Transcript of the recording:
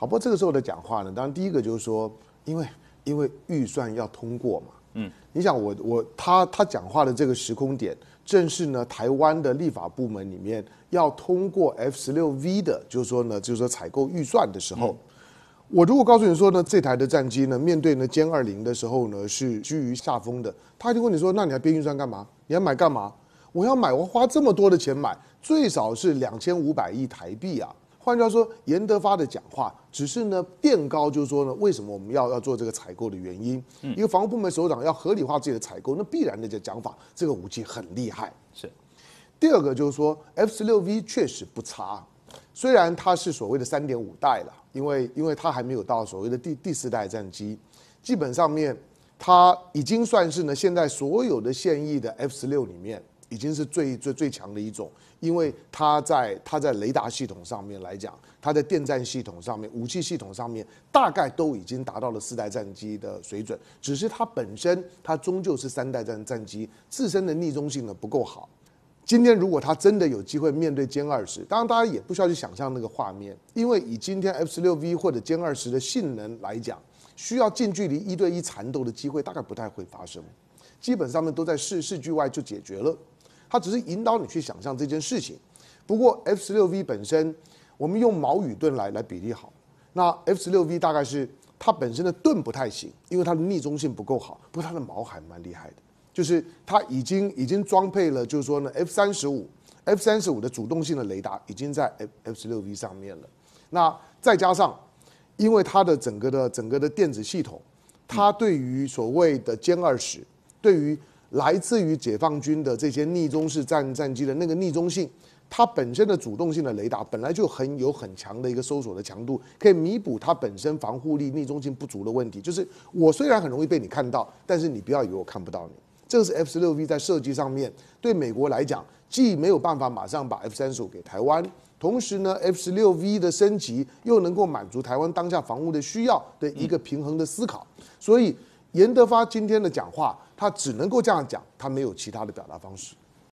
好，不过这个时候的讲话呢，当然第一个就是说，因为因为预算要通过嘛，嗯，你想我我他他讲话的这个时空点，正是呢台湾的立法部门里面要通过 F 十六 V 的，就是说呢，就是说采购预算的时候，我如果告诉你说呢，这台的战机呢，面对呢歼二零的时候呢，是居于下风的，他就问你说，那你还编预算干嘛？你要买干嘛？我要买，我花这么多的钱买，最少是两千五百亿台币啊。换句话说，严德发的讲话只是呢变高，就是说呢，为什么我们要要做这个采购的原因？一个防务部门首长要合理化自己的采购，那必然的这讲法，这个武器很厉害。是。第二个就是说，F 十六 V 确实不差，虽然它是所谓的三点五代了，因为因为它还没有到所谓的第第四代战机，基本上面它已经算是呢现在所有的现役的 F 十六里面。已经是最最最强的一种，因为它在它在雷达系统上面来讲，它在电战系统上面、武器系统上面，大概都已经达到了四代战机的水准。只是它本身，它终究是三代战战机自身的逆中性呢不够好。今天如果它真的有机会面对歼二十，当然大家也不需要去想象那个画面，因为以今天 F 十六 V 或者歼二十的性能来讲，需要近距离一对一缠斗的机会大概不太会发生，基本上面都在市市局外就解决了。它只是引导你去想象这件事情。不过 F 十六 V 本身，我们用矛与盾来来比例好。那 F 十六 V 大概是它本身的盾不太行，因为它的逆中性不够好，不过它的矛还蛮厉害的。就是它已经已经装配了，就是说呢，F 三十五 F 三十五的主动性的雷达已经在 F 十六 V 上面了。那再加上，因为它的整个的整个的电子系统，它对于所谓的歼二十，对于。来自于解放军的这些逆中式战战机的那个逆中性，它本身的主动性的雷达本来就很有很强的一个搜索的强度，可以弥补它本身防护力逆中性不足的问题。就是我虽然很容易被你看到，但是你不要以为我看不到你。这个是 F 十六 V 在设计上面对美国来讲，既没有办法马上把 F 三十五给台湾，同时呢 F 十六 V 的升级又能够满足台湾当下防务的需要的一个平衡的思考。所以。严德发今天的讲话，他只能够这样讲，他没有其他的表达方式。